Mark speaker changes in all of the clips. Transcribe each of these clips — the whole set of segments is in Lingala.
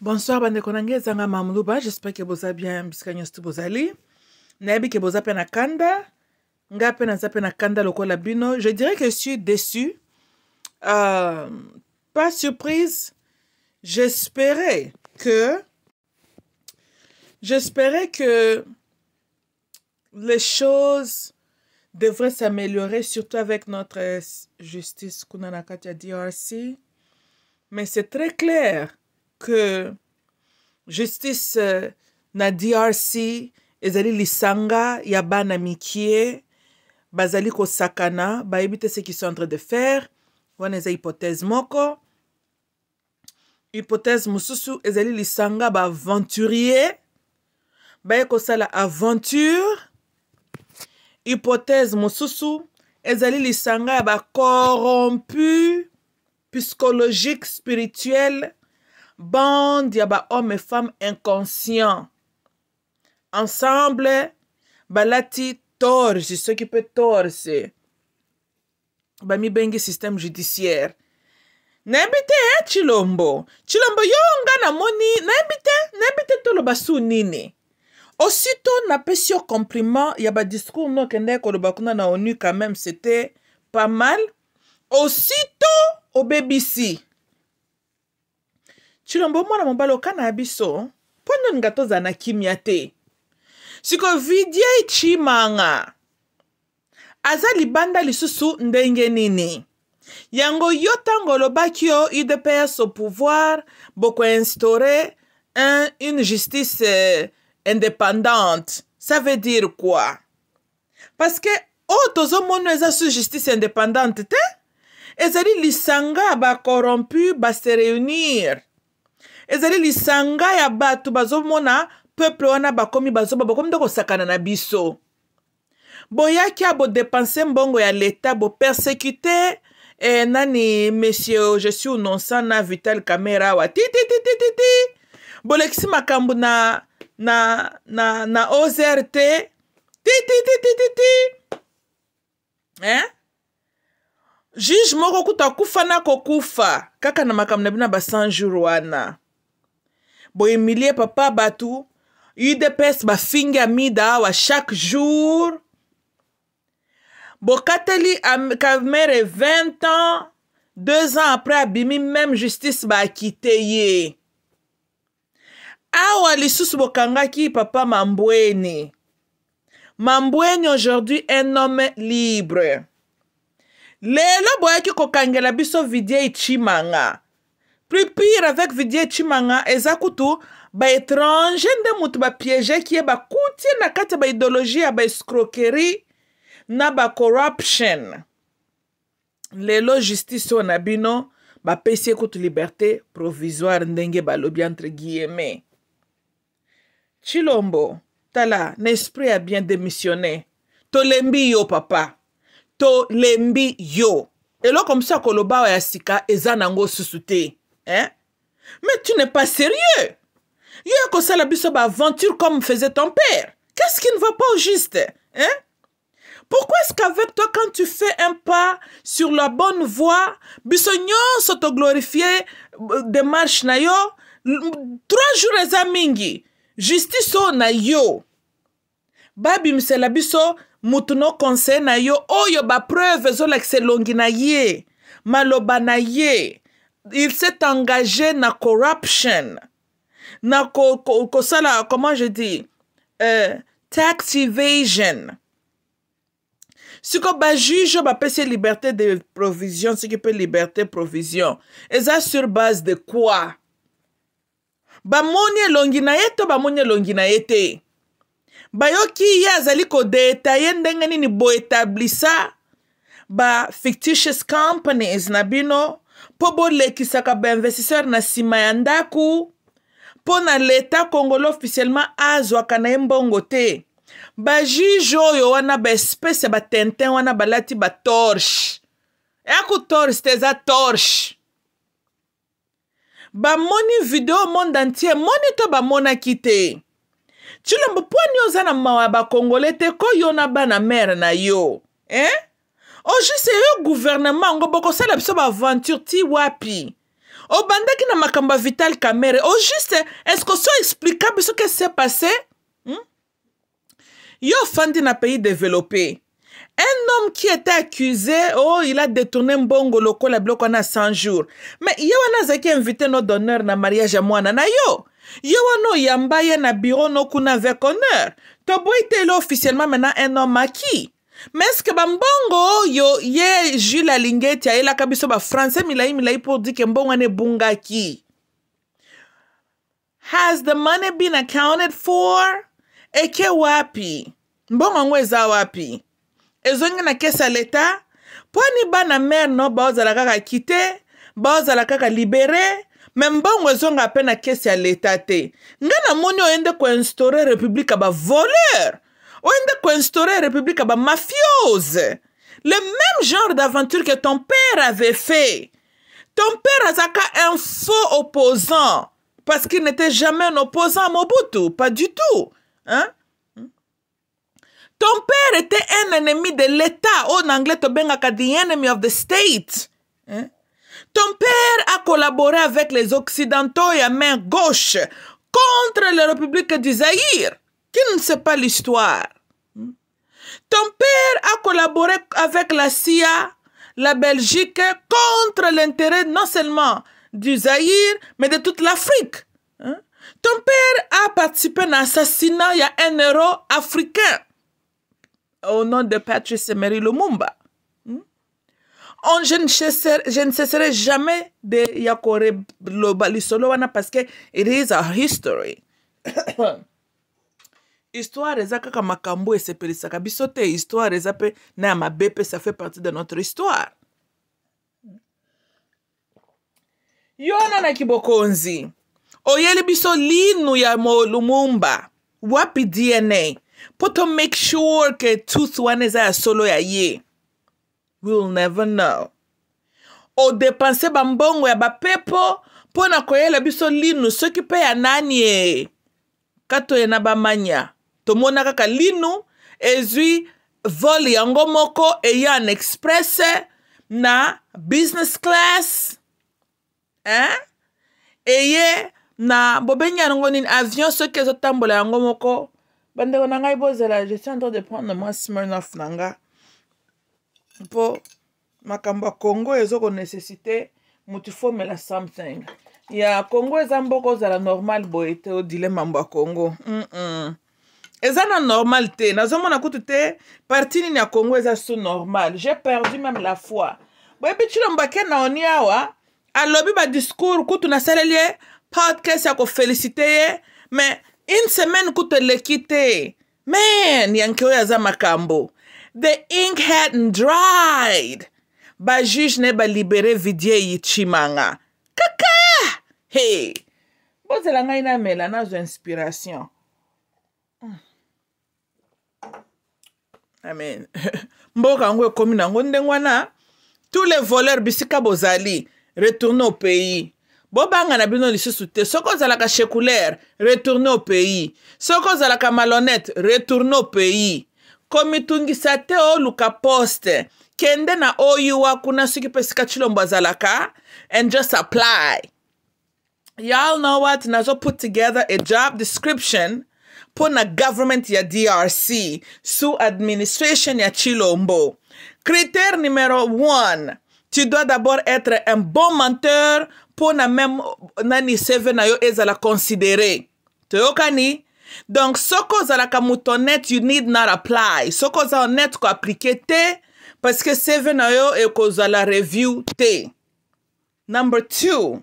Speaker 1: bonsoir bandeko na ngai ezanga J'espère que vous allez bien bisika que vous bozali nayebi ke boza vous na kanda ngai mpe naza mpe na kanda lokola bino je dirais que je suis déçu euh, pas surprise j'espérais que j'espérais que les choses devraient s'améliorer surtout avec notre justice kunana a DRC mais c'est très clair que justice euh, na drc ezali lisanga ya bana mikie bazali kosakana bayebi te ce qui sont en train de faire wana eza hypothèse moko hypothèse mosusu ezali lisanga baaventurier baye kosala aventure hypothèse mosusu ezali lisanga ya bacorrompu psychologique spirituelle bande ya bahomme et femme inconscient ensemble balati torse soki mpe torse bamibengi systeme judiciaire nayebi te eh, chilombo chilombo yo nga namoni nayebi te nayebi te toloba su nini osito napesi yo compliment ya badiscours no okendaki koloba kuna na onu quand même c'était pas mal osito obebisi chilombo mwana mobali okana ya biso mpo noninga tozala na kimia te sikoyo vidiei chimanga aza libanda lisusu ndenge nini yango yo ntango olobaki yo udps au pouvoir bokoinstaure un, une justice euh, indépendante ça veut dire quoi parce que oyo oh, tozomona eza su justice indépendante te ezali lisanga ya bacorrompu basereunir ezali lisanga ya bato bazomona peuple wana bakomi bazoba bakomi nde kosakana na biso boyaki ya bodepense mbongo ya leta bopersekute eh, nani monsieur je suis nonsana vital camera awa tititititi bolekisi makambo na, na, na, na ozrt tititititi eh? juge moko kuta kufa na kokufa kaka na makambo na bino ya basanjour wana boemilie papa bato udps bafingi amida awa chaque jour bokateli kamere 20 ans deux ans après abimi même justice baakite ye awa lisusu bokangaki papa mambweni mambweni aujourd'hui un homme libre lelo boyaki kokangela biso vidie ichimanga plus pire avec vidie chimanga eza kutu baétrange nde motu bapiégeki ye bakutie na kati ya baidéologie ya baescroquerie na bacorruption lelo justice oyo na bino bapesi ye kutu liberté provisoire ndenge balobi entre guilleme chilombo tala na esprit ya bien démissionnaire tolembi yo papa tolembi yo eloko mosusu ya koloba oyo ya sika eza nango susu te eh? mais tu n'es pas sérieux yo ekosala biso baaventure comme faisait ton père qu'est-ce qui ne va pas au juste hein? pourquoi est-ce qu'avec toi quand tu fais un pas sur la bonne voie biso nyonso toglorifie euh, démarche na yo trois jours eza mingi justice oyo na yo babimisela biso mutu na okonseye na yo oyo bapreuve ezolakisa elongi na ye maloba na ye il s'est engagé na corruption na kosala ko, ko comment je dis euh, tax evasion sikoyo bajuge oyo bapesi ye liberté de provision soki mpe liberté provision eza sur base de quoi bamoni elongi na ye to bamoni elongi na ye te bayoki ye azali kodetaye ndenge nini boetablisa ba fictitious companies na bino mpo bolekisaka bainvestisseur na nsima ya ndako mpo na leta congolais officiellement azwaka na ye mbongo te bajuge oyo wana baespèce ya batintin wana balati batorshe eyaku torshe te eza torshe bamoni video monde entier moni to bamonaki te cilombo mpo ani oza na mawa ya bakongole te ko yo na bana mere na yo eh? oji oh, seyo guvernema yango bokosala biso baaventure ti wapi obandaki oh, na makambo ya vital camere o oh, juste estce oso explika biso ke se passé hmm? yo ofandi na pays développé un homme qui était accusé oh il a détourné mbongo lokola biloko wana 100 jours mais ye wana azalaki invité no d'honneur na mariage ya mwana na yo ye wana oyamba ye na bureau nokuna avec honneur toboyi te ele officiellement maintenant un homme acquis me eske bambongo oyo ye jules alingeti ayelaka biso bafrançais milai milai mpo dike mbongo wana ebungaki has the money been accounted for eke wapi mbongo yango eza wapi ezongi na kese ya leta mponi bana mare no baozala kaka kite baozala kaka libere me mbongo ezonga mpe na kese ya leta te ngai namoni oyo nde koinstaure républike ya bavoleur instauré une république mafieuse Le même genre d'aventure que ton père avait fait. Ton père Azaka un faux opposant parce qu'il n'était jamais un opposant à Mobutu, pas du tout. Hein? Ton père était un ennemi de l'État. Oh, en anglais, tu the enemy of the state. Hein? Ton père a collaboré avec les Occidentaux et la main gauche contre la République du Zaïre qui ne sait pas l'histoire. Ton père a collaboré avec la CIA, la Belgique, contre l'intérêt non seulement du Zaïre, mais de toute l'Afrique. Hein. Ton père a participé à l'assassinat d'un un héros africain au nom de Patrice Emery Lumumba. Hein. je, ne cesserai, je ne jamais de Yakore parce que it is a history. histoire eza kaka makambo esepelisaka biso te histoire eza mpe na ya mabe mpe ça fait partie de notre histoire yona na kibokonzi oyeli biso linu ya molumumba wapi dna mpo to make sure ke tooth wana eza ya solo ya ye we'll never know odepanse bambongo ya bapepo mpo na koyela biso linu soki mpe ya nani e katoye na bamanya tomona kaka linu ezwi vole yango moko eya en express na business class hein? eye na bobengi yango nini avion soki ezotambola yango moko bandeko na ngai bozela je suis en train de prendre mwa smirnof na nga mpo makambo ya congo ezokonecessite motu fomela something ya congo eza mboka ozala normal boye te odile mambo ya congo mm -mm. eza na normal te nazomona kutu te parti nini ya congo eza so normal j'ai perdu même la foi boyebi tshilombo ake na oni awa alobi badiscours kutu nasaleli ye podcast ya kofelisite ye mais une semaine kutu eleki te man yanke oyo aza makambo the ink had dried bajuge na ye balibere vidie eyitshimanga kaka he bozela ngai namela nazwa inspiration amen mboka yango ekomi nango ndenge wana tous les voleurs bisika bozali retourne au pays bobanga na bino lisusu te soki ozalaka shekulaire retourne au pays soki ozalaka malhonnête retourne au pays komitungisa te oluka poste kende na oyuwa kuna soki mpe esika tshilombo azalaka and just apply y'all know what nazo put together a job description mpo na government ya DRC sous administration ya Chilombo. Critère numéro 1, tu dois d'abord être un bon menteur mpo na même nani CV na yo ezala considéré. toyokani donc soki ozalaka moto honnête you need not apply soki oza honnête koaplike te parce que cv na yo ekozala review te number two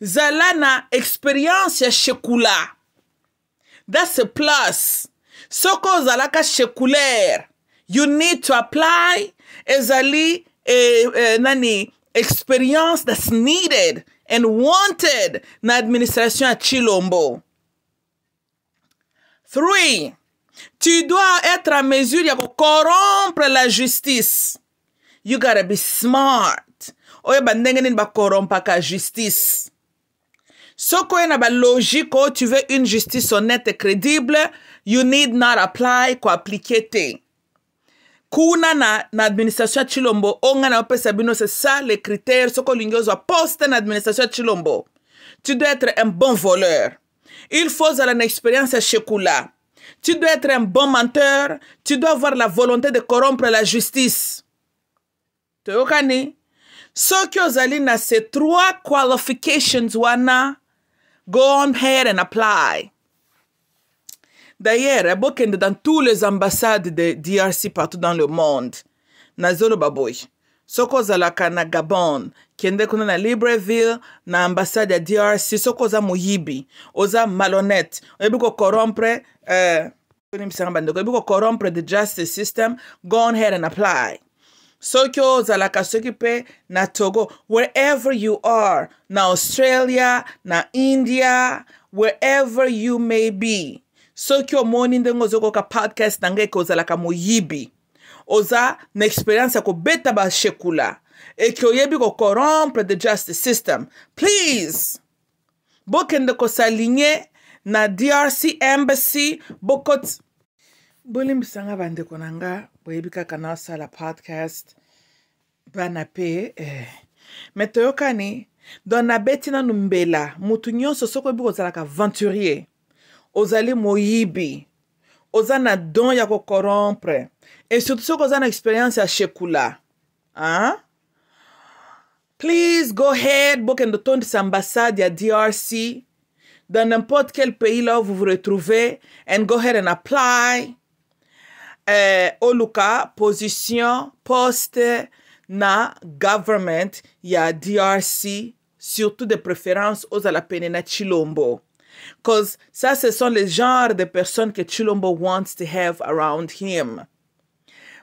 Speaker 1: zala na expérience ya shekula that's a plus soko ozalaka seculaire you need to apply ezali eh, eh, nani experience that's needed and wanted na administration ya chilombo three tu dois être à mesure ya kocorrompre la justice you gotta be smart oyeba ndenge nini bakorompaka justice soko oye na balogique oyo tu veux une justice honnête et crédible you need not apply koaplike te kuna na, na administration ya chilombo oyo ngai naopesa bino c'est ça le critère soko olingi ozwa poste na administration ya chilombo tu dois être un bon voleur il faut ozala na expérience ya shekula tu dois être un bon menteur tu dois avoir la volonté de corrompre la justice toyokani soki ozali na ces trois qualifications wana Go on ahead and apply. D'ailleurs, Abokende dans toutes les ambassades de DRC partout dans le monde. Nazolo baboy. Soko zalaka na Gabon, kende kuna na Libreville, na ambassade ya DRC, soko oza moyibi, oza malhonnête, oyebi kokorompre, eh, oyebi kokorompre the justice system, go on ahead and apply. soki ozalaka soki mpe na togo wherever you are na australia na india wherever you may be soki omoni ndenge ozokoka podcast na ngai eke ozalaka moyibi oza na experience ya kobeta bashekula eke oyebi kocorrompre the justice system please bokende kosalinye na drc embassy bokoti bolimbisanga bandeko na nga vous avez la podcast eh. don ozali moyibi oza don ya kokorompre e surtout Soko experience shekula hein? please go ahead the the ambassade ya drc dans n'importe quel pays là où vous vous retrouvez and go ahead and apply eh, oluka position poste na government ya drc surtout de préférence ozala pene na chilombo cause ça ce sont les genres de personnes que chilombo wants to have around him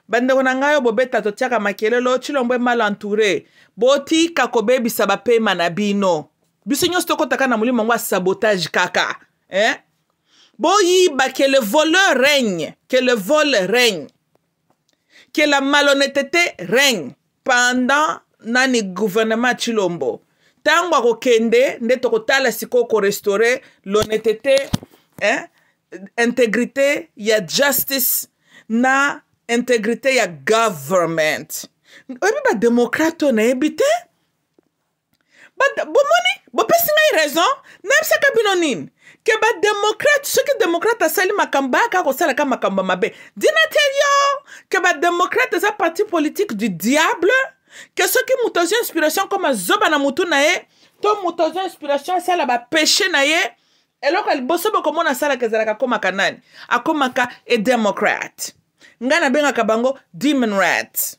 Speaker 1: bandeko na ngai oyo bobeta totiaka makelelo chilombo emal entouré botika kobebisa bapema na bino biso nyonso tokotaka na molimo yango ya sabotage kaka eh? boyiba que le voleur règne, que le vol règne, que la malhonnêteté règne pendant nani gouvernement Chilombo. Tango akokende nde tokotala siko ko restaurer l'honnêteté, hein, intégrité ya justice na intégrité ya government. Oyebi ba démocrate onayebi te? Bomoni, bopesi ngai raison, nayebisaka bino nini? ke bademokrate soki demokrate asali makambo aka kosala ka makambo mabe dina te yo ke bademokrate eza parti politique du diable ke soki moto azwi inspiration koma zoba na motu na ye to moto azwi inspiration asala bapeshe na ye eloko ya liboso bokomona asalaka ezalaka akomaka nani akomaka edemocrate ngai nabengaka bango demonrat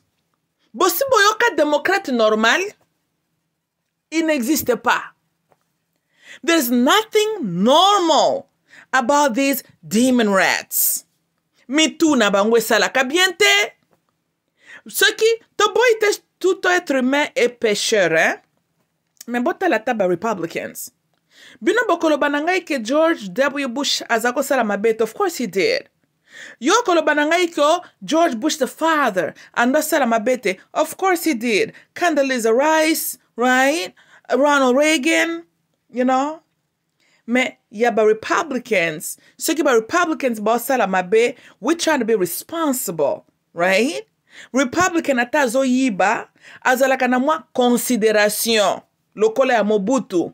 Speaker 1: bosi boyoka démocrate normal il n'existe pas There's nothing normal about these demon rats. Mituna bangwesala kabiente. Ce qui, ton boy était tuto être e et pécheur, hein? bota la taba Republicans. bino bokolo na ke george w bush azako sala mabete. of course he did yo kolo na george bush the father ando sala mabete. of course he did candeliza rice right ronald reagan you know me yeah but republicans so but republicans boss mabe we're trying to be responsible right republican ata azoyiba azalaka na mwa considération lokola ya mobutu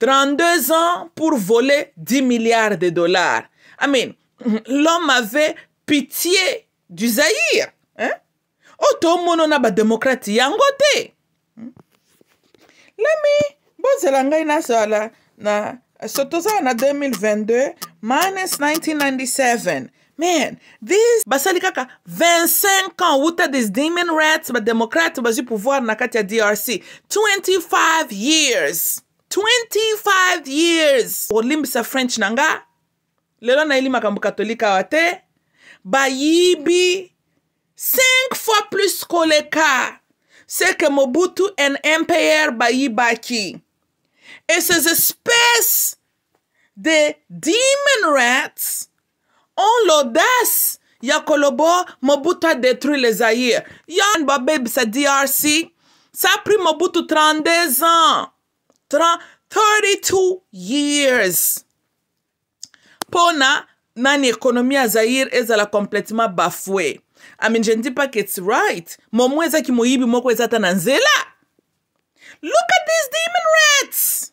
Speaker 1: 32 ans pour voler 10 milliards de dollars i mean l'homme avait pitié du zaïre hein? oyo tomonona bademokrati yango te hmm? lemi bozela ngai nazala na so tozala na 2022 minus 1997 man this basali kaka 25 ans wuta des demon rats bademokrate bazwi pouvoir na kati ya drc 25 years 25 years kolimbisa french na nga lelo nayeli makambo katolika awa te bayibi 5 fois plus koleka seke mobutu and mpr bayibaki Et ces espèces de demon rats ont l'audace ya kolobo Mobutu détruit les Zaïre. Yann Babeb, sa DRC, ça a pris Mobutu 32 ans. 30, 32 years. Pona, nani économie à Zaïre ezala complètement bafouée. I mean, je ne dis pas que it's right. Momo eza ki moyibi moko eza ta na nzela. Look at these demon rats!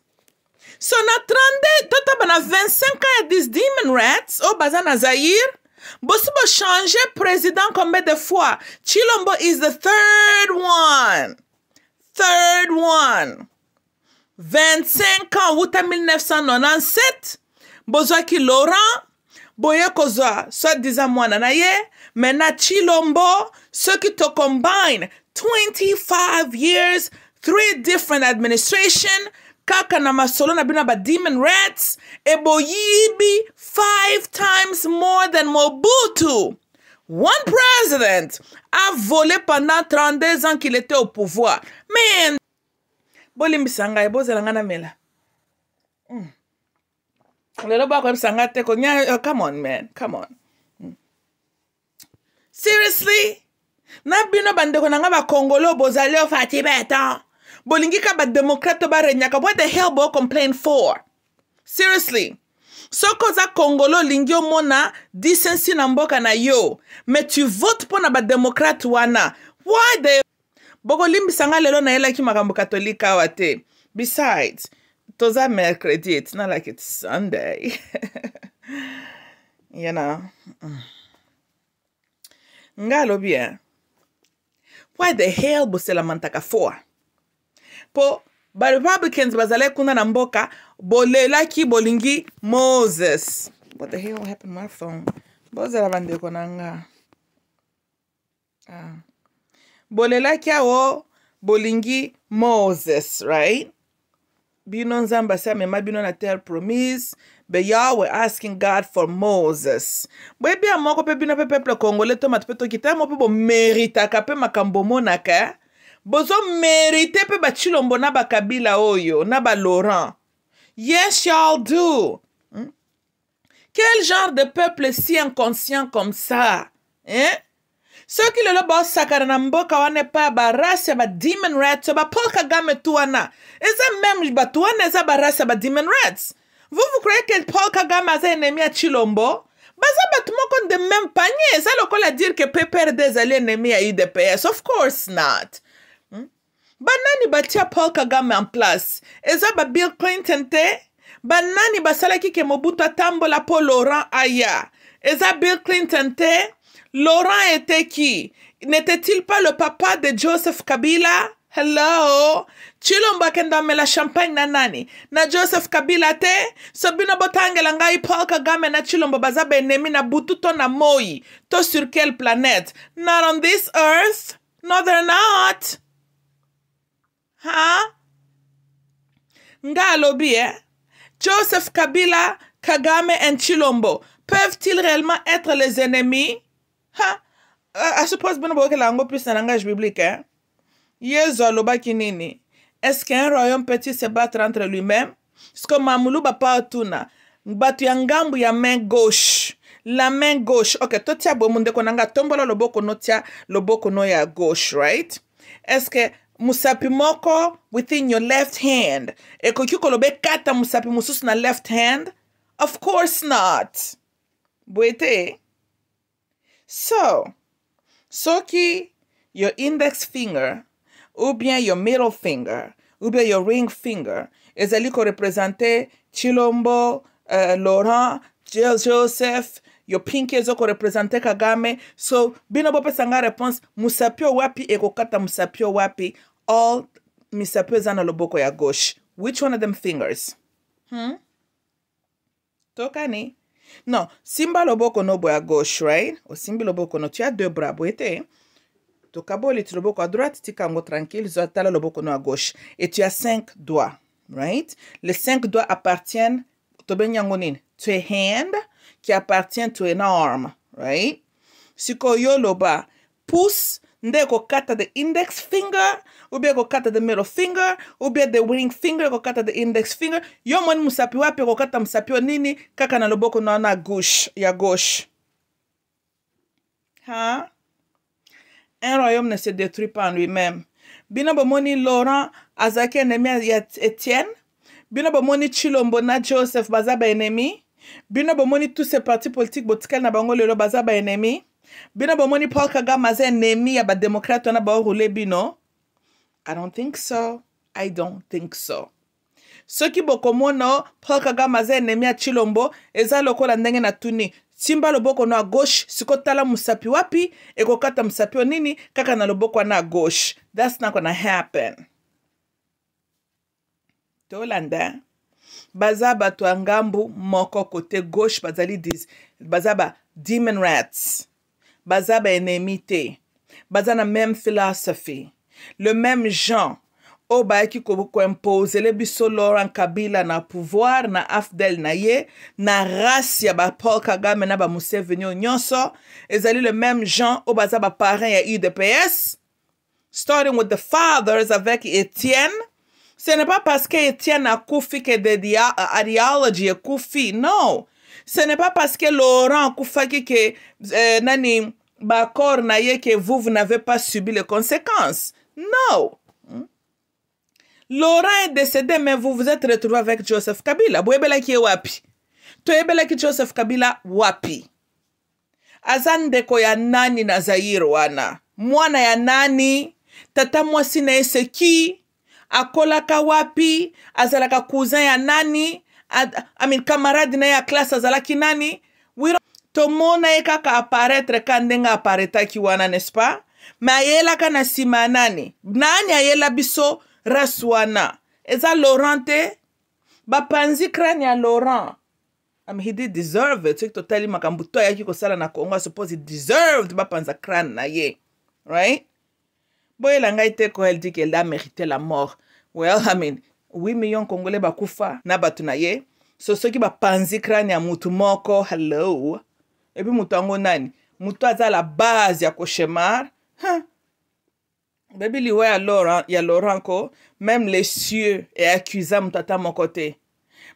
Speaker 1: so na 32 to taba na 25 ans ya these demon rats oyo baza na zaire bosi bochange président combien de fois chilombo is the third one third one 25 ans wuta 1997 bozwaki laurent boye kozwa soit diza mwana na ye me na chilombo soki tocombine 25 years three different administration kaka na masolo na bino ya bademon rats eboyibi five times more than mobutu one president a volé pendant 32 ans qu'il était au pouvoir mais bolimbisa ngai bozela ngai na mela hmm. lelo bakoyebisa ngai te oh, come on man come on mm. seriously na bino bandeko na ngai bakongolo bozali ofati betan bolingi ka bademokrate barenyaka what the hell bo complain for seriously soki oza kongolo olingi omona decency na mboka na yo me tu vote mpo na bademokrate wana why the bokolimbisanga lelo nayelaki makambo katolika awa te besides toza mercredi it's not like it's sunday you know mm. nga alobi e why the hell boselamantaka for mpo barepublicans bazalaki kuna na mboka bolelaki bolingi moses what the hell happened my phone bozala bandeko na nga ah. bolelaki awo bolingi moses right bino nzambe asi amema bino na terre promise but y'all were asking god for moses boyebia moko mpe bino mpe peuple congolais to mato mpe tokitamo mpe bomeritaka mpe makambo omonaka bozomerite mpe bachilombo na bakabila oyo na balaurent yes shall do hmm? quel genre de peuple si inconscient comme ça hein? soki lelo baosakana na mboka wana epai ya barase ya bademon rats ya bapaul kagame tu wana eza meme bato wana eza barase ya bademon rats vous vous croyez que paul kagame aza ennemi ya chilombo baza bato moko de meme panier eza lokola dire ke pprd ezali ennemi ya udps of course not banani batia paul kagame en place eza ba bill clinton te banani basalaki ke mobutu atambola mpo laurent aya eza bill clinton te laurent eteki n'était-il pas le papa de joseph kabila hello chilombo akendamela champagne na nani na joseph kabila te so bino botangela ngai paul kagame na chilombo baza benemi na butu to na moi to sur quelle planète not on this earth no they're not ha nga alobi eh? joseph kabila kagame and chilombo peuvent-ils réellement être les ennemis ha uh, i suppose bino boyokela yango plus na langage biblique eh? yezu alobaki nini est-ce qu'un royaume peut-il se battre entre lui-même ceke mamulu bapa otuna bato ya ngambu ya main gauche la main gauche ok totia boye mundeko na nga tombola loboko notia loboko no ya gauche right est ce que musapi moko within your left hand ekoki koloba ekata musapi mosusu na left hand of course not boye te so soki your index finger ou bien your middle finger ou bien your ring finger ezali korepresente chilombo uh, laurent joseph yo pinki ezokorepresente kagame so bino bopesa nga réponse musapi owapi ekokata musapi owapi all misapu eza na loboko ya gauche which one of them fingers hmm? tokani non simba loboko no boya gauche right osimbi loboko no tia deux bras boye te tokaboli ti loboko à droite tika yango tranquille zo atala loboko no à gauche et tu as cinq doigts right les cinq doigts appartiennent tobengi yango nini to a hand qui appartient to an arm right sikoyo loba pouce nde ekokata the index finger ou bien ekokata the middle finger ou bien the ring finger ekokata the index finger yo moni mosapi wapi ekokata mosapi oyo nini kaka na loboko na wana gauche ya gauche ha un royaume ne se détruit pas en lui-même bino bomoni laurent azalaki ennemi ya etienne bino bomoni chilombo na joseph baza baennemi bino bomoni tous ces partis politiques botikali na bango lelo baza baennemi bino bomoni paul kagame aza ennemi ya bademokrate wana baorule bino i don't think so i don't think so soki bokomona paul kagame aza ennemi ya chilombo eza lokola ndenge na tuni simba loboko na gauche siko tala mosapi wapi ekokata mosapi o nini kaka na loboko wana ya gauche that's not gonna happen tolanda baza bato ya ngambu moko kote gauche bazali baza ba demon rats baza baennemi te baza na même philosophy le même genre oyo bayaki koimposele biso laurent kabila na pouvoir na afdel na ye na race ya bapaul kagame na bamuseveni oyo nyonso ezali le même genre oyo baza baparrain ya udps starting with the fathers avec etienne ce n'est pas parce que etienne akufi ke the ideology ekufi no ce n'est pas parce que laurent akufaki ke eh, nani bacor na ye ke vous vous n'avez pas subi les conséquences no hmm? laurent est décédé mais vous vous êtes retrouvé avec joseph kabila boyebelaki ye wapi toyebelaki joseph kabila wapi aza ndeko ya nani na zaire wana mwana ya nani tata mwasi na ye seki akolaka wapi azalaka cousin ya nani I mean, kamarade na ye ya classe azalaki nani wiro tomona ye kaka aparetre ka ndenge aparetaki wana n'est-ce pas me ayelaka na nsima ya nani nani ayela biso rase wana eza laurent te bapanzi crane ya laurent I mean, he did deserve it soki totali makambo to ayaki kosala na congo i suppose he deserved bapanza crane na ye right boyela ngai te ko elle dit qu'elle a mérité la mort well i mean 8 million kongole bakufa na bato na ye so soki bapanzi crane ya mutu moko hello epi mutu yango nani mutu aza la base ya cauchemar huh. bebi liwa ya laurent, ya laurent ko même les cieux eacusa mutu ata moko te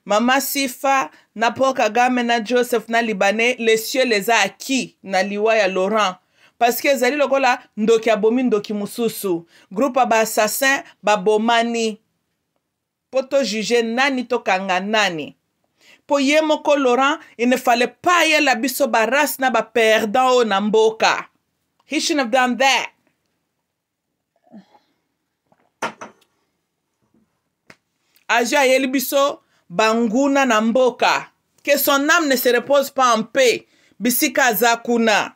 Speaker 1: mama sifa na paul kagame na joseph na libanais les cieux leza aki na liwa ya laurent parceke ezali lokola ndoki abomi ndoki mosusu groupe ya baassasin babomani mpo tojuge nani tokanga nani mpo ye moko laurent il ne fallait pas ayela biso barace na baperdant oyo na mboka he should have done that azwi ayeli biso banguna na mboka que son âme ne se repose pas en paix bisika aza kuna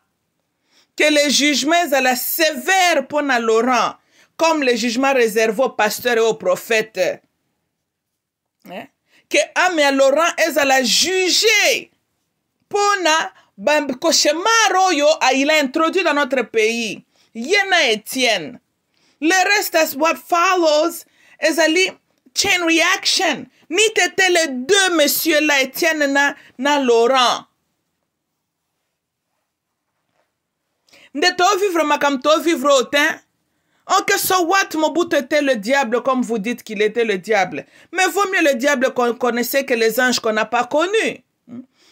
Speaker 1: que le jugement ezala sévère mpo na laurent comme le jugement réservé au pasteur et au prophète ke ame ya laurent ezala juge mpo na bakoshemar oyo il a introduit dans notre pays ye na etienne le reste is what follows ezali chain reaction ni tete les deux monsieur la etienne na, na laurent nde tovivre makambo tovivre otin En oh, que so what, Mobutu était le diable comme vous dites qu'il était le diable. Mais vaut mieux le diable qu'on connaissait que les anges qu'on n'a pas connus.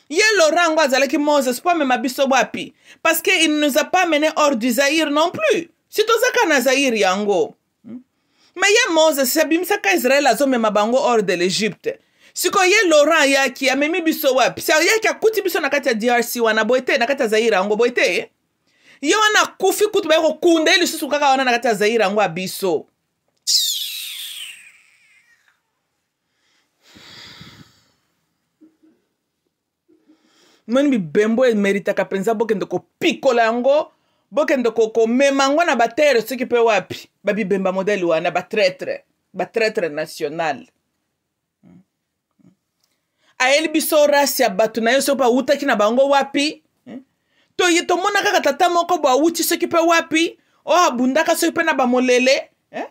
Speaker 1: Ye lorango azalaki Moses po amema biso wapi? Parce qu'il ne nous a pas menés hors du Zaïre non plus. Si tozaka na Zaïre yango. Mais ye Moses abimisaka Israel azomema bango hors de l'Égypte. sikoyo ye laurent ayaki amemi biso wapi si ayaki akuti biso na kati ya drc wana boye te na kati ya zaire yango boye te ye wana akufi kutu baye kokunda ye lisusu kaka wana na kati ya zaire yango ya biso moni bibembo emeritaka mpenza bokende kopikola yango bokende komema yango na batere soki mpe wapi babibemba modele wana batraitre batraitre national ayeli biso rasi ya bato na ye soki mpe awutaki na bango wapi toye tomona kaka tata moko bo awuti soki mpe wapi oyo abundaka soki mpe na bamolele eh?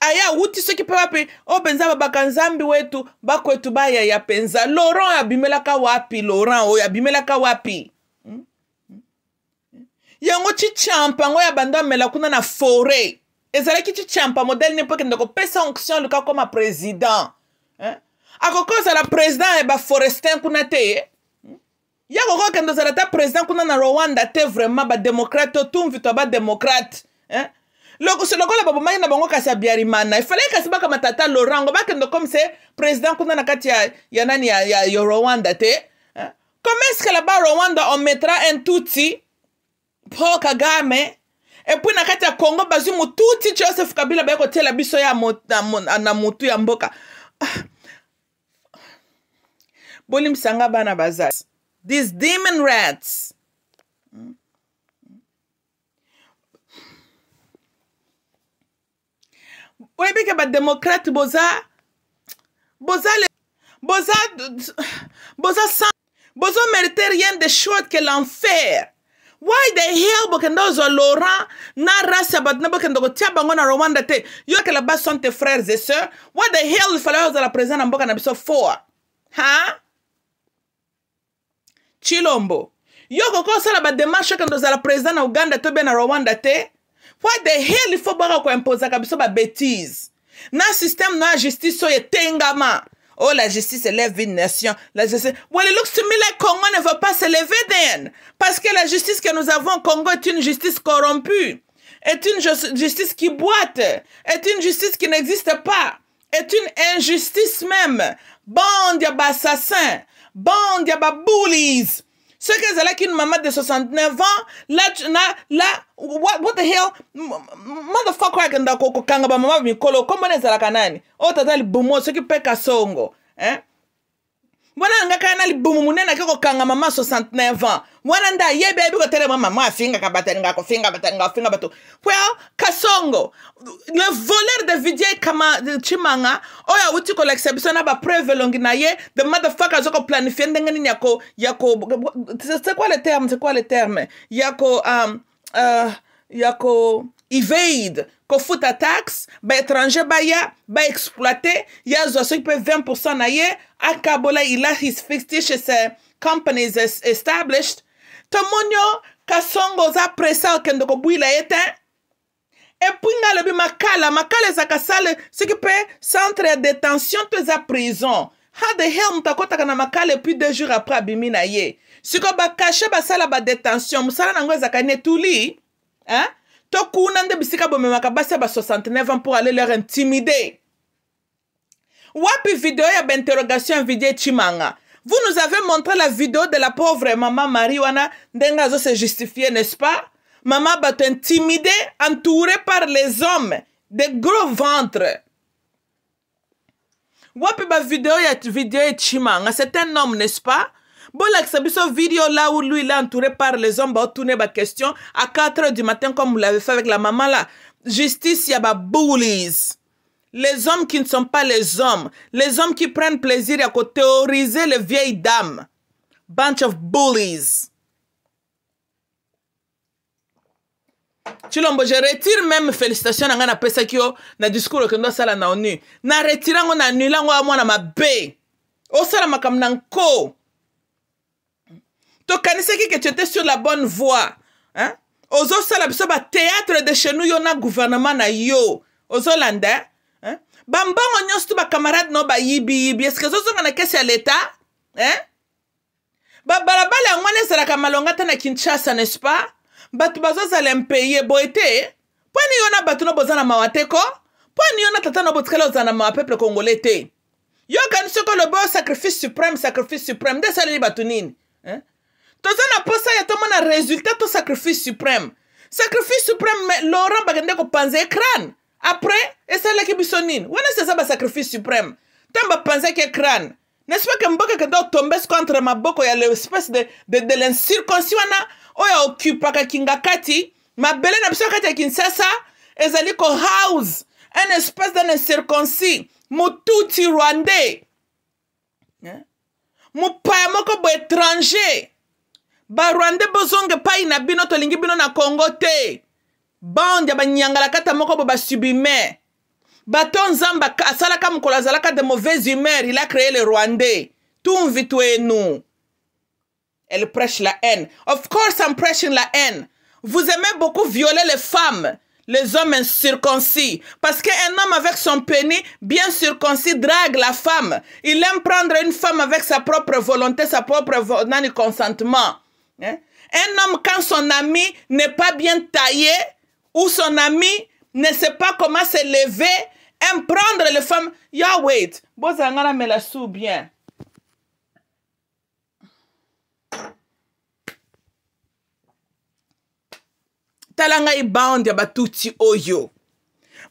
Speaker 1: aya awuti soki mpe wapi oyo mpenza babaka nzambi wetu bakwetu bayaya mpenza laurent oyo abimelaka wapi laurent oyo abimelaka wapi hmm? hmm? yango cicampango ya bando amela kuna na foret ezalaki cicampa modele ne mpo akende kopesa onction luka koma président eh? akoki ozala président ya baforestin kuna te ye eh? ye kokokende ozala ata président kuna na rwanda te vraiment bademokrate otumvitwa bademokrate eh? lokola babomaki na bango kasi ya biarimana efalaki kasi bakamata ata lorango bakende komise président kuna na kati ya, ya nani ya, ya, ya rwanda te eh? comment ceque là-bas rwanda on mettra un tuti po kagame epui na kati ya congo bazwi motuti joseph kabila baye kotiela biso ya mot, na, na, na motu ya mboka ah. bolimbisanga bana bazali These demon rats. oyo ebeke bademokrate boza boza le, boza boza sans boza mérite rien de chouette que l'enfer why the hell bokenda ozwa laurent na race ya bato na bokenda kotia bango na rwanda te yokela sont tes frères et sœurs What the hell ifalai ozala président na mboka na biso foa ha huh? chilombo yo koka osala bademarshe kende ozala président na uganda to mpe na rwanda te why the hell ifo bwaka koimpozaka biso babétise na système no ya justice oyo etengama Oh, la justice élève une nation. La justice... Well, it looks to me like Congo ne va pas se lever then. Parce que la justice que nous avons au Congo est une justice corrompue. Est une justice qui boite. Est une justice qui n'existe pas. Est une injustice même. Bande d'assassins. bande ya babullies soki ezalaki une mama de 69 ans la, na, la what, what the hell motherfucker akenda kokanga bamama mikolo kombona ezalaka nani oyo oh, tata libumo soki mpe kasongo eh? mbona angaka na libumu munene ake kokangama ma 69 ans mwana nda ayebe ayebi kotelema mama afingaka batalinga kofinga batalinga kofinga bato pweo kasongo le voleur de vidie kama chimanga oyo awuti kolakisa biso na bapreuve elongi na ye the motherfuck azokoplanifie ndenge nini yako yako c'est quoi le terme c'est quoi le terme yako um, uh, yako evade kofuta taxe baétranger baya baexploite ye azwa soki mpe 20 pourcent na ye akabola ila his fictitious uh, companies is established tomoni o kasongo oza presa okende kobwila ye te epui ngai alobi makala makala ezalaka sale soki mpe centre ya détention to eza prison how the hell moto akɔtaka na makala epui deux jours après abimi na ye sikoyo bakashe basala badétention mosala na yango ezalaka netuli hein? to kuna nde bisika bomemaka basi ya ba 69 ans pour aller leur intimider wapi video ya bainterrogation ya vidie chimanga vous nous avez montré la vidéo de la pauvre maman marie wana ndenge azo se justifier n'est-ce pas mama bato intimidé entouré par les hommes de gros ventres wapi bavideo ya video ya chimanga c'est un homme n'est-ce pas bolakisa biso video là où lui il est entouré par les hommes baotourne baquestion à 4 heures du matin comme vous l'avez fait avec la maman là justice ya babullies les hommes qui ne sont pas les hommes les hommes qui prennent plaisir ya kothéoriser les vieilles dames bunch of bullies chilombo je retire même félicitation na ngai napesaki yo na discours oke ndo asala na onu na retire yango na anule yango ya mwana mabe osala makambo na nko tokanisaki ke tu étais sur la bonne voie hein? ozosala biso batéâtre de chez nous yo na gouvernement na yo ozolanda hein? bambongo nyonso to bacamarade no bayibiyibi estce ezozonga na kesi ya leta hein? babalabala yango wana ezalaka malonga ata na kinshasa n'est-ce pas bato bazozala mpaye boye te mponi yo na bato no boza na mawa te ko mponi yo na tata no botikali ozala na mawa peuple congolais te yokani soki olobi oyo sacrifice supreme sacrifice supreme nde esaleli bato nini hein? toza na mposa ya tomona resultat to sacrifice supreme sacrifice supreme laurent bakende kopanza ecrane après esalaki biso nini wana seza basacrifice supreme ntango bapanzaki ecrane n'est-ce pas que mboka kende otombesi contre maboko ya l'espèce de, de, de l'incirconci wana oyo aokupaka kinga kati mabele na biso kati ya kinsasa ezali kohouse un espèce d'un incirconci motuti rwandais mopaya moko bo étranger barwande bozonge pai na bino tolingi bino na Congo te Bande banyangalaka kata moko bo basubime bato nzambe asalaka mokolo azalaka de mauvaise humeur il a créé le rwandais nous. elle prêche la haine of course i'm prêching la haine vous aimez beaucoup violer les femmes les hommes incirconcis. Parce qu'un homme avec son pénis bien circoncis drague la femme. Il aime prendre une femme avec sa propre volonté, sa propre non, consentement. Hein? Un homme, quand son ami n'est pas bien taillé, ou son ami ne sait pas comment se lever, aime prendre les femmes. Ya wait, bozangana me la sou bien. tala ngai bande ya batuti oyo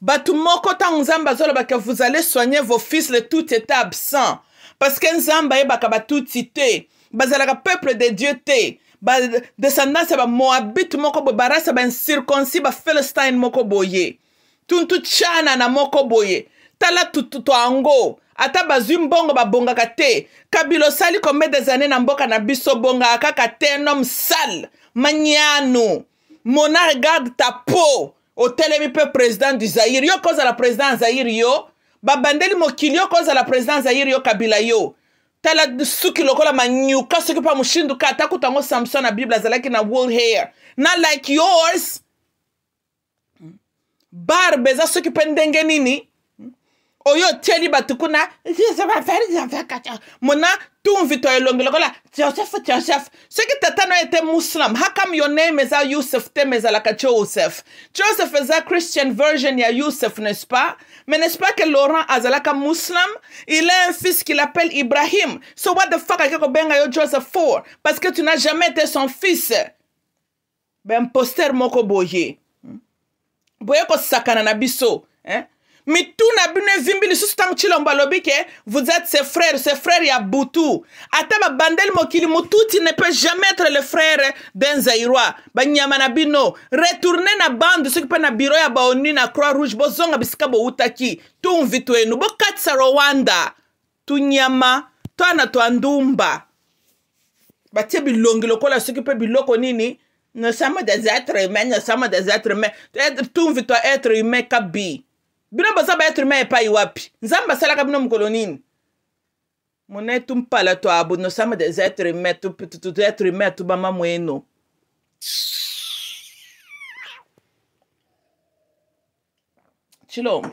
Speaker 1: bato moko ntango nzambe azolobaka vous allez soigner vos fils le tout était absent parce que nzambe ayebaka batuti te bazalaka peuple de dieu te badescendance ya bamoabit moko boye barase baincirconcis baphilistine moko boye tuntu tyana na moko boye tala twango ata bazwi mbongo babongaka te kabila osali combien des années na mboka na biso obongaka kaka te un homme sale manyanu mona regarde ta po otelemi mpe président du zaire yo okozala président ya zaire yo babandeli mokili yo okozala président ya zaire yo kabila yo tala suki lokola manyuka soki mpa moshinduka ata kuta yango samson na bible azalaki na wool hair not like yours barbe eza soki mpe ndenge nini oyo otieli bato kuna mona tumvito elongi lokola joseph joseph soki tata na ete muslim how come your name eza yusuf te me ezalaka joseph joseph eza christian version ya yusuf n'est ce pas Mais n'est-ce pas que Laurent Azalaka Muslim, il a un fils qu'il appelle Ibrahim. So what the fuck a benga yo Joseph for? Parce que tu n'as jamais été son fils. Ben poster moko boye. Boye ko sakana na biso. Hein? mituna bino ezimbi lisusu ntango ntilombo balobi ke vous êtes ses frères ses frères ya butu ata babandeli mokili motuti ne peut jamais être le frère d'un zairoi banyama na bino retourne na bande soki mpe na biro ya baoni na croix rouge bozonga bisika boutaki tumvitu enu bokatisa rwanda tunyama twana twa ndumba batie bilongi lokola soki mpe biloko nini nous sommes des êtres humains nous sommes des êtres humains tumvi twa être humain kabi bino boza baetre humain epai wapi nzambe asalaka bino mokolo nini mone tumpala to abu nosama des etre humain tuetre humain tubama mwenu chilo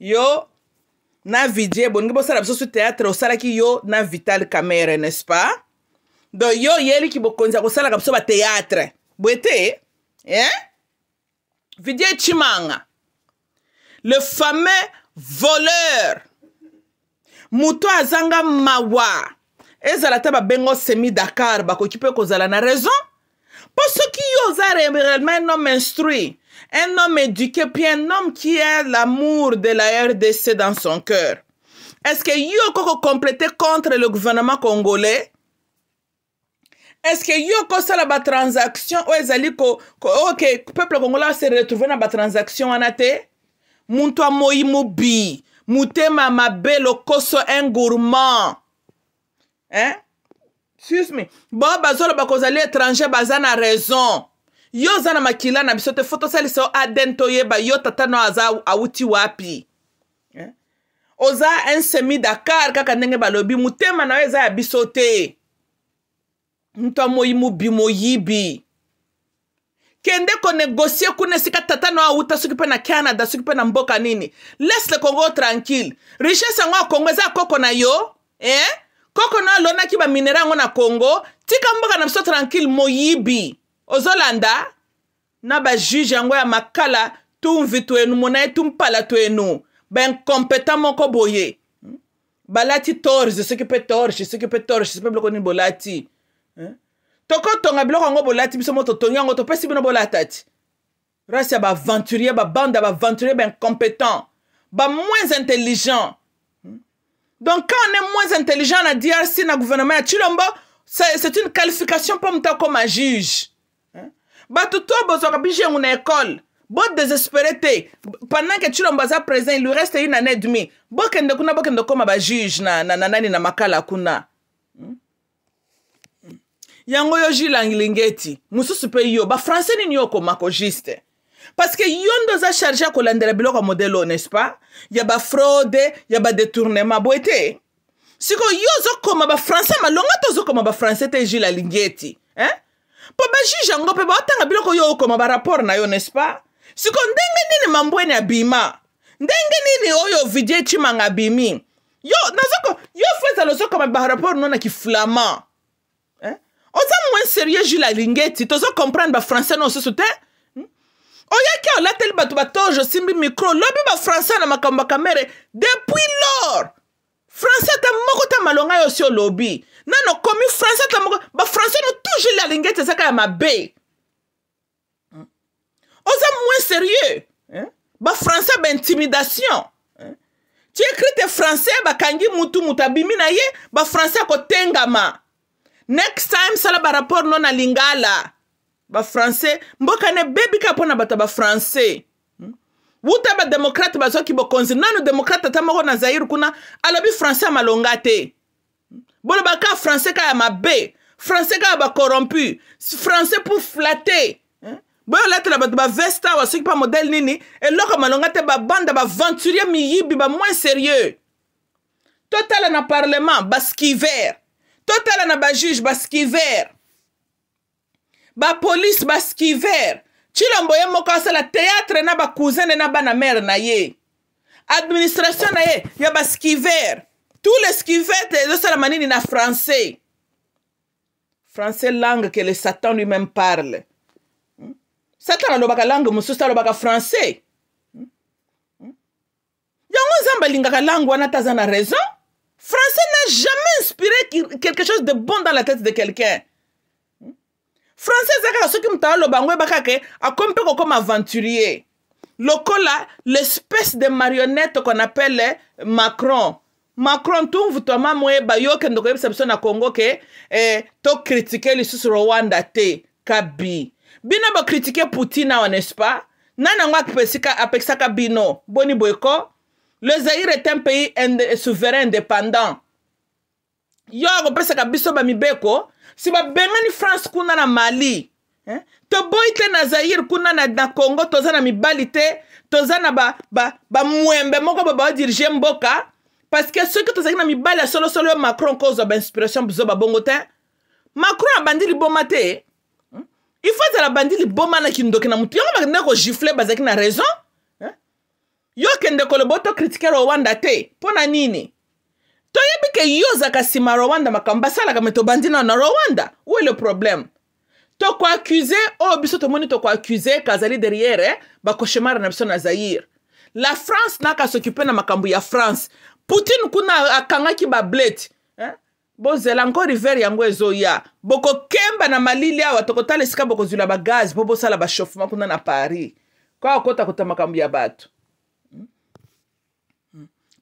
Speaker 1: yo na vidie bolingi bosala biso so théâtre osalaki yo na vital camere n'est-ce pas donc yo oyeliki bokonzi ya kosalaka biso batéâtre boye te eh? vidie etimanga le fameux voleur moto azanga mawa ezala ta babengo semi dakar bakoki mpe kozala na raison mpo soki yo oza réellement un homme instruit un homme éduqué puis un homme qui a l'amour de la rdc dans son cœur est-ce que yo oko kokomplete contre le gouvernement congolais estce yo kosala batransaction oyo ezali oyo okay, peuple congolais ase retrouve na batransaction wana te muntu amoi mubi mutema mabe lokoso un gourmand hein? Eh? excuse me bao bazoloba kozali étranger baza na raison yo oza na makila na biso te fo tosalisa yo aden toyeba yo tata no aza awuti wapi hein? Eh? oza un semi dakar kaka ndenge balobi mutema na yo eza ya biso te moto amoi mubi moyibi kende konegosie kuna esika tata no awuta soki mpe na canada soki mpe na mboka nini lesle congo tranquille richesse yango ya congo eza koko na yo eh? koko no alonaki baminera yango na congo tika mboka na biso tranquille moyibi ozolanda na bajuge yango ya makala tumvi twenu mona ye tumpala twenu baincompétent moko boye hmm? balati torge soki mpe torge soki mpe torge soki mpe biloko nini bolati tokotonga biloko yango bolati biso mo totongi yango topesi bino bolata ti race ya baaventurier babande ya baaventurier baincompétent bamoins intelligent donc quand on est moins intelligent na drc na gouvernement ya tshilombo c'est une qualification mpo moto akoma juge bato to bozwaka bijengu na ekole bodésespéré te pendant ke tshilombo aza présent il lui reste une année et demi bokende kuna bokende okoma bajuge na, na, na nani na makala kuna yango yo ji langilenge ti mosusu mpe yo bafrançais nini yo okoma kogiste parceke yo nde oza charge ya kolandela biloko ya modele oyo n'est-ce pas ya bafraude ya badetournema boye te sikoyo yo ozokoma bafrançais malonga to ozokoma bafrançais te ji lalingi ti hein eh? mpo bajuge yango mpe baotanga biloko yo okoma barapport na yo n'est-ce pas siko ndenge nini mambweni abima ndenge nini oyo vidie cimanga abimi yo nazoko yo fezala ozokoma barapport no na kiflamand oza moins sérieux ju lalingi ete tozokomprendre bafrançais nyonsusu te hmm? oyaki olateli bato batoge osimbi micro olobi bafrançais na makambo bakamere depuis lor français ata moko ta malonga yo si olobi nano okomi français ata moko bafrançais no toujours lalingi ete ezaka ya mabe hmm? oza moins sérieux bafrançais baintimidation tu écrit te français bakangi mutu mutu abimi na ye bafrançais akotengama next time sala barapport no na lingala bafrançais mboka na ebebika mpo na bato ya bafrançais hmm? wuta bademokrate bazwaki bokonzi nanu demokrate ata moko na zaire kuna alobi français ya malonga te hmm? bolobaka français kaka ya mabe français kaka bacorrompu français pour flatter hmm? boyo olatela bato baveste awa soki mpa modele nini eloko malonga te babanda baventurier miyibi bamwin sérieux totala na parlement baskiver totala na bajuge baskivere bapolisi baskivere tshilombo ye moko asala teatre na bacousine na bana mere na ye administration na ye ya baskivere tout le skivete ezosalama nini na français français langue que le satan lui même parle hmm? satan alobaka langue mosusu alobaka français hmm? Hmm? yango nzambe alingaka langue wana taza na raison Français n'a jamais inspiré quelque chose de bon dans la tête de quelqu'un. Français, c'est ce qui m'a dit, a compris comme aventurier. Lokola, l'espèce de marionnette qu'on appelle Macron. Macron, tout vous toma moeba yo kendo ko yebisa biso na Congo ke eh, to critiquer lisusu Rwanda te kabi. Bino ba critiquer Poutine awa n'est-ce pas? Nana ngwa apekisaka bino boni boyko le zaïr est un pays souverain indépendant yo kopesaka biso bamibeko si babengani france kuna na mali eh? toboyi te na zaïr kuna na, na congo toza na mibali te toza na bamwembe ba, ba, ba moko bo baodirige mboka parceke soki tozalaki na mibali ya solosolo yo macron kozwa bainspiration bizo babongo te macron abandi liboma te hmm? ifo azala bandi liboma na kindoki na motu yango bakendaki kogifle bazalaki na raison yo kendekolo boto kritike rwanda te mpo na nini toyebi ke yozaka nsima rwanda makambo basalaka me tobandi nano na rwanda où est le problème tokoaccuse oyo oh, biso tomoni tokoaccuse kazali derrière eh, bakoshemare na biso na zaire la france nakasokipe na makambo ya france poutine kuna akangaki bablete eh? bozela ngo rivere yango ezoya bokokemba na malili awa tokotala esika bokozwila bagaz mpo bosala bachauffement kuna na paris kwa okota kota makambo ya bato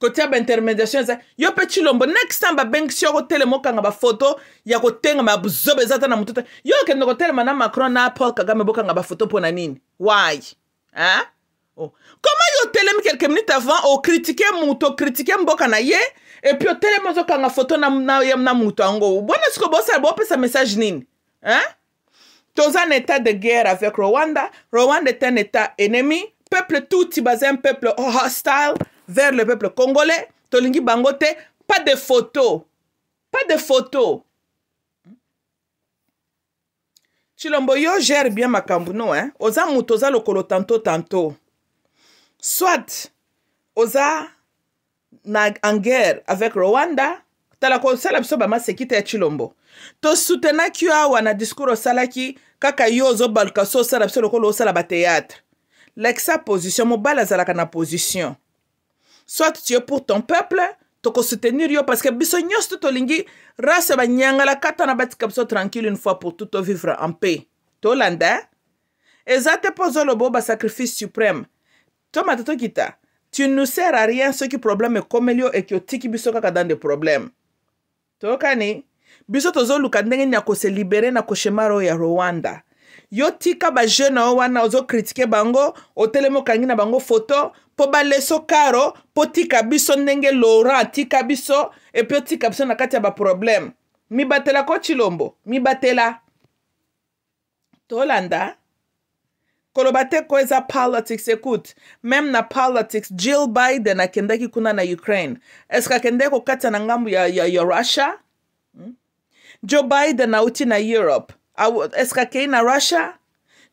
Speaker 1: kotia baintermediation eza yo mpe chilombo next time babengisi yo kotelema okanga bafoto ya kotengama ya buzoba eza ata na motu te yo okende kotelema na macron na paul kagame bokanga bafoto mpo na nini why hein? Oh. comment yo otelemi quelques minutes avant okritike oh, moto okritike mboka na ye epui otelemi oh, ozokanga oh, foto na, na, na, na moto yango bona siko bosala bopesa message nini hein? toza na état de guerre avec rwanda rwanda est un état ennemi peuple touti baza un peuple hostile vers le peuple congolais tolingi bango te pas de photo pas de photo chilombo yo gère bien makambo no hein? oza moto oza lokolo tanto tanto soit oza na en guerre avec rwanda tala kosala biso bamaseki te ya chilombo tosoutenaki yo awa na discours osalaki kaka yo ozobaluka so osala biso lokola osala bateatre lexa position mobali azalaka na position soit tu es pour ton peuple tokosoutenir yo parce que biso nyonso to tolingi race banyangalaka ntana batika biso tranquille une fois pour tout tovivre en paix tolanda eza te mpo ozoloba o basacrifice suprême tomata tokita tu ne sers à rien soki problème ekomeli yo eki otiki biso kaka dans de problème tokani biso tozoluka ndenge nini ya koselibere na koshemar oyo ya rwanda yo tika bajeune oyo wana ozokritike bango otelemi okangi na bango foto mpo baleso karo mpo tika biso ndenge laurent atika biso epuis otika biso na kati ya baproblème mibatela ko tshilombo mibatela tolanda koloba te ko eza politics écoute même na politics jill biden akendaki kuna na ukraine eske akendaki kokatisa na ngambu ya, ya, ya russia hmm? joe biden auti na europe eske akei na russia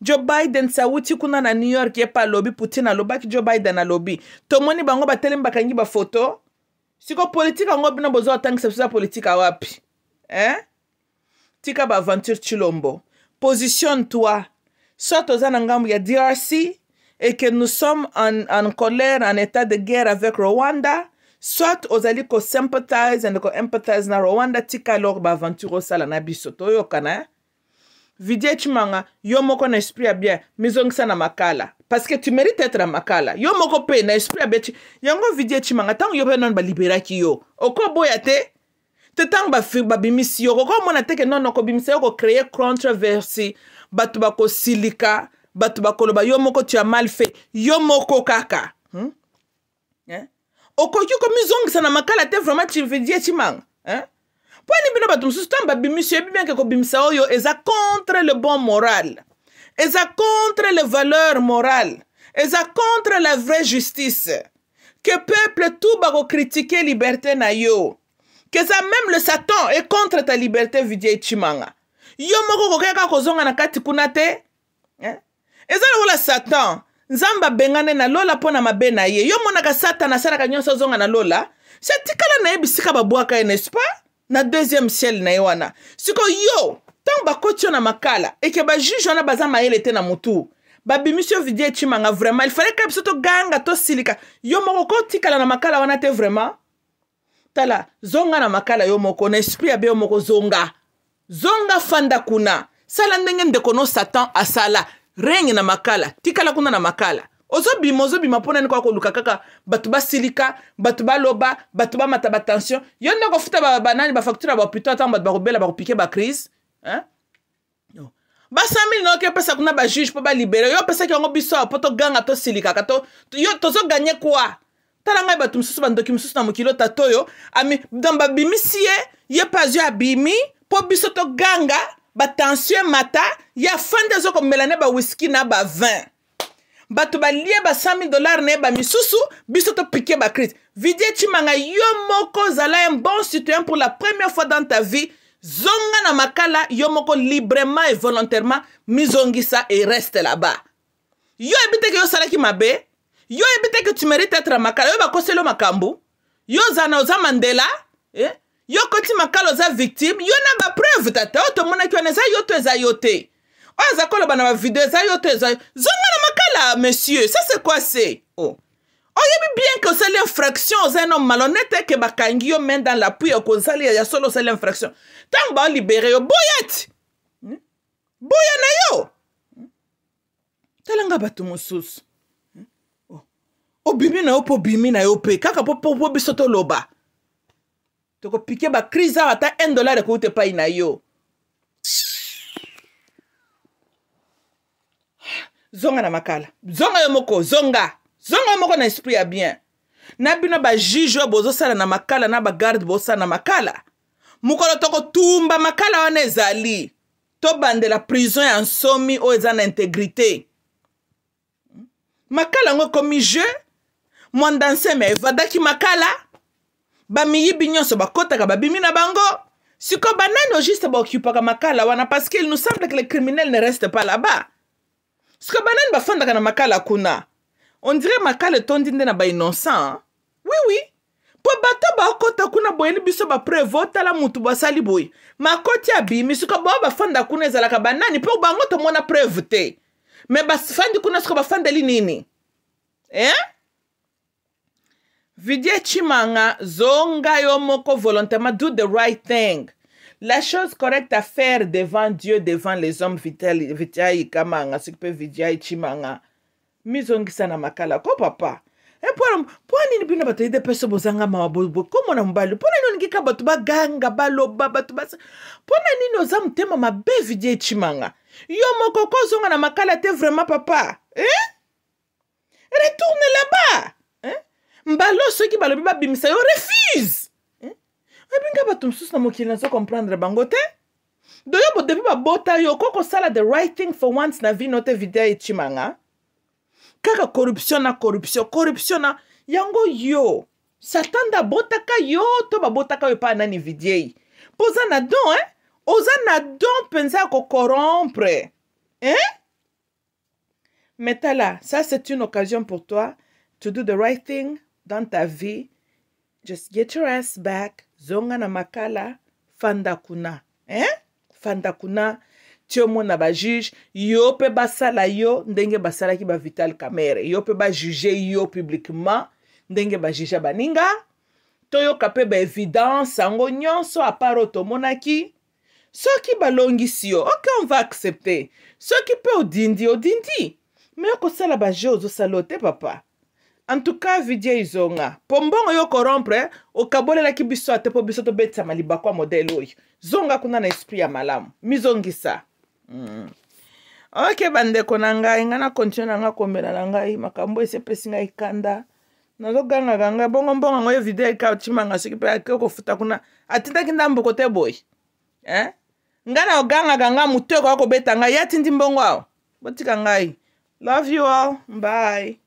Speaker 1: joe biden sauti kuna na new york ye mpe alobi putin alobaki joe biden alobi tomoni bango batelemi bakangi bafoto siko politike yango bino bozwa kotangisa biso za politike awapi eh? tika baaventure chilombo positionne toi so toza na ngambo ya drc et que nous sommes en, en colère en état de guerre avec rwanda soit ozali kosympathize and koempathize na rwanda tika alors baaventure osala na biso toyokana eh? vidie ti manga yo moko na esprit ya bien mizongisa na makala parce que tu mérite être na makala yo moko mpe na esprit ya bien ti yango vidie ti manga ntango yo mpe nano balibéraki yo okoboya te te ntango babimisi yo kokomona teke nono kobimisa yo kocreye controverse bato bakosilika bato bakoloba yo moko tu ya mal fait yo moko kaka hmm? eh? okoki komizongisa na makala te vraiment ti vidie ti manga eh? mponi bino bato mosusu ntango babimisi oyebi bianke kobimisa oyo eza contre le bon moral eza contre le valeur morale eza contre la vraie justice ke peuple tu bakokritike liberté na yo keza même le satan e contre ta liberté vidie etimanga yo moko kokeka kozonga na kati kuna te eh? eza lokola satan nzambe abengane na lola mpo na mabe na ye yo monaka satana asalaka nyonso ozonga na lola se tikala na ye bisika babwaka ye n'est ce pas na deuxième ciel na ye wana sikoyo yo ntango bakoti yo na makala eke bajuge wana baza mayele te na motu babimisi yo video etimanga vraiment ilfallait kaka biso toganga tosilika yo moko kotikala na makala wana te vraiment tala zonga na makala yo moko na esprit yabe yo moko zonga zonga fanda kuna sala ndenge ndeko no satan asala renge na makala tikala kuna na makala ozobima ozobima mpo nani koka koluka kaka bato basilika bato baloba bato bamata batension yo nde kofuta banani bafacture ya bahôpitau ntango bato bakobela bakopike bacrise basamili na oke opesa kuna bajuge mpo balibere yo opesaki yango biso awa mpo toganga tosilikaka tozoganye kwa tala ngai bato mosusu bandoki mosusu na mokili otata oyo dan babimisi ye ye mpe azwi abimi mpo biso toganga batension emata ye afandi azokomela ne bawiski na bavin bato balie ba 100 dollars na ye bamisusu biso topike bakriste vidie cimanga yo moko ozala un bon citoyen pour la première fois dans ta vie zonga na makala yo moko librement et volontairement mizongisa e reste là-bas yo yebi teke yosalaki mabe yo yebi teke tu mérite être makala yo bakoseli yo makambo yo ozana oza mandela eh? yo koti makala oza victime yo na bapreuve tata oyo tomonaki wana eza yo to eza yo te oyo aza koloba na bavideo ezali oyo te ezali zonga na makala monsieur sa se kua se o oyebi bien ke osali infraction oza no malhonnête eke eh, bakangi yo main dans lapui ya kozali ya solo osali infraction ntango baolibere yo boya ti hmm? boya na yo hmm? talanga bato mosusu hmm? oh. obimi na yo mpo obimi na yo mpe kaka mpo biso toloba tokopike bacrise awa ata 1 dollar ekouta epai na yo zonga na makala zonga yo moko zonga zonga yo moko na esprit ya bien na bino bajuge oyo bozosala na makala na bagarde bozosala na makala mokolo tokotumba makala wana ezali tobandela prison ya nsomi oyo eza na integrité makala yango ekomi jeu mwanda nseme evadaki makala bamiyibi nyonso bakɔtaka babimi na bango sikoyo banani o juste baokupaka makala wana parce qu'il nous semble que le criminel ne reste pas là-bas sika banani bafandaka na makala kuna ondire makala etondi nde na bainnocent wiwi mpo bato bakota kuna boyeli biso bapreve otala motu basali boye makoti abimi sika bao bafanda kuna ezalaka banani mpo bango tomona preve te me bafandi kuna sika bafandeli nini eh? vidie chimanga zonga yo moko volontairement do the right thing La chose correcte à faire devant Dieu, devant les hommes, vitiai kamanga, sikpe vidiai chimanga. mizongisa na makala ko papa epona eh, mpo nini bino bato yede peso bozanga mawa komona mobali mpo nini olingi ka bato baganga baloba bato basa mpo na nini oza motema mabe vidie etimanga yo moko kozonga na makala te vraiment papa eh? retourne là-bas eh? mbala soki balobi babimisa yo refuse olinga bato mosusu na mokili nazo comprendre bango te doyo bo depuis babota yo okoki kosala the right thing for once na vino te vidia etimanga kaka corruption na corruption corruption na yango yo satan nde abotaka yo to babotaka yo epai nani vidiei mpo oza na don e eh? oza na don mpenza ya kokorompre eh? mais tala ça c'est une occasion pour toi to do the right thing dans ta vie just get your ass back zonga na makala fanda kuna hein? fanda kuna ti omona bajuge yo mpe basala yo ndenge basalaki bavital camere yo mpe bajuge yo publiquement ndenge bajugea baninga toyoka mpe baevidence yango nyonso apart oyo tomonaki soki balongisi yo ok on va accepte soki mpe odindi odindi me okosala baje ozosala yo te papa antuka video ezonga mpo mbongo yo korompre okabolelaki biso ate mpo biso tobetama libakwa modele oyo zonga kuna na esprit ya malamu mizongisa mm. ok bandeko na ngai ngai na kontinue na ngai komela na ngai makambo esepesi ngai kanda nazogangaka ngai bongo mbongo yango yo video eka otimanga soki mpe ake kofuta kuna atindaki ndamboko te boye eh? ngai na ogangaka ngai motu ekoka kobeta ngai ya tindi mbongo awa botika ngai love you all bye